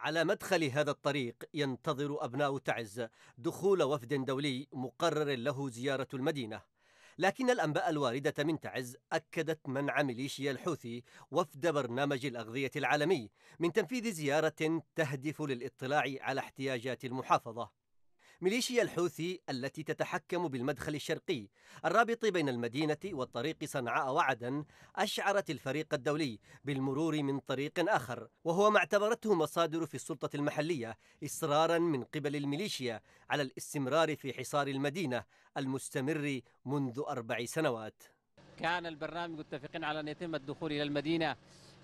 على مدخل هذا الطريق ينتظر أبناء تعز دخول وفد دولي مقرر له زيارة المدينة لكن الأنباء الواردة من تعز أكدت منع ميليشيا الحوثي وفد برنامج الأغذية العالمي من تنفيذ زيارة تهدف للإطلاع على احتياجات المحافظة ميليشيا الحوثي التي تتحكم بالمدخل الشرقي الرابط بين المدينة والطريق صنعاء وعدن أشعرت الفريق الدولي بالمرور من طريق آخر وهو ما اعتبرته مصادر في السلطة المحلية إصرارا من قبل الميليشيا على الاستمرار في حصار المدينة المستمر منذ أربع سنوات كان البرنامج متفقين على أن يتم الدخول إلى المدينة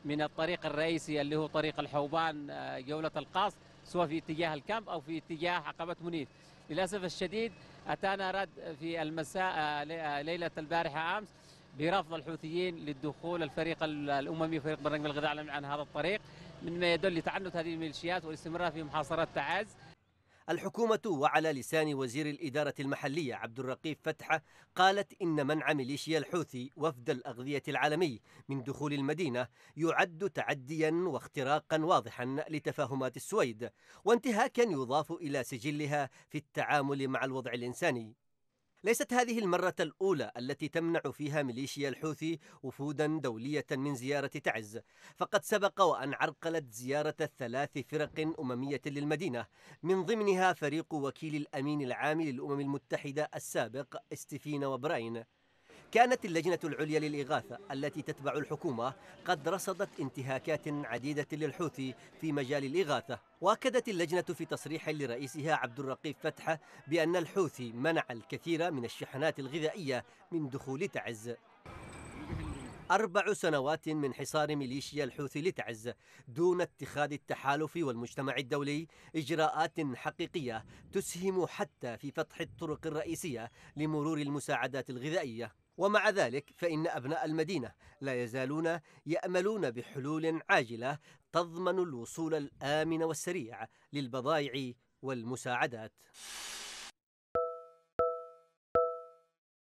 من الطريق الرئيسي اللي هو طريق الحوبان آه، جولة القاص سواء في اتجاه الكامب أو في اتجاه عقبة منيف للأسف الشديد أتانا رد في المساء آه، ليلة البارحة أمس برفض الحوثيين للدخول الفريق الأممي وفريق برنامج الغذاء العالمي عن هذا الطريق مما يدل لتعنت هذه الميليشيات والاستمرار في محاصرة تعز الحكومة وعلى لسان وزير الإدارة المحلية عبد الرقيب فتحة قالت إن منع ميليشيا الحوثي وفد الأغذية العالمي من دخول المدينة يعد تعديا واختراقا واضحا لتفاهمات السويد وانتهاكا يضاف إلى سجلها في التعامل مع الوضع الإنساني ليست هذه المرة الأولى التي تمنع فيها ميليشيا الحوثي وفودا دولية من زيارة تعز فقد سبق وأن عرقلت زيارة ثلاث فرق أممية للمدينة من ضمنها فريق وكيل الأمين العام للأمم المتحدة السابق استيفين وبراين كانت اللجنة العليا للإغاثة التي تتبع الحكومة قد رصدت انتهاكات عديدة للحوثي في مجال الإغاثة وأكدت اللجنة في تصريح لرئيسها عبد الرقيب فتحة بأن الحوثي منع الكثير من الشحنات الغذائية من دخول تعز أربع سنوات من حصار ميليشيا الحوثي لتعز دون اتخاذ التحالف والمجتمع الدولي إجراءات حقيقية تسهم حتى في فتح الطرق الرئيسية لمرور المساعدات الغذائية ومع ذلك فإن أبناء المدينة لا يزالون يأملون بحلول عاجلة تضمن الوصول الآمن والسريع للبضائع والمساعدات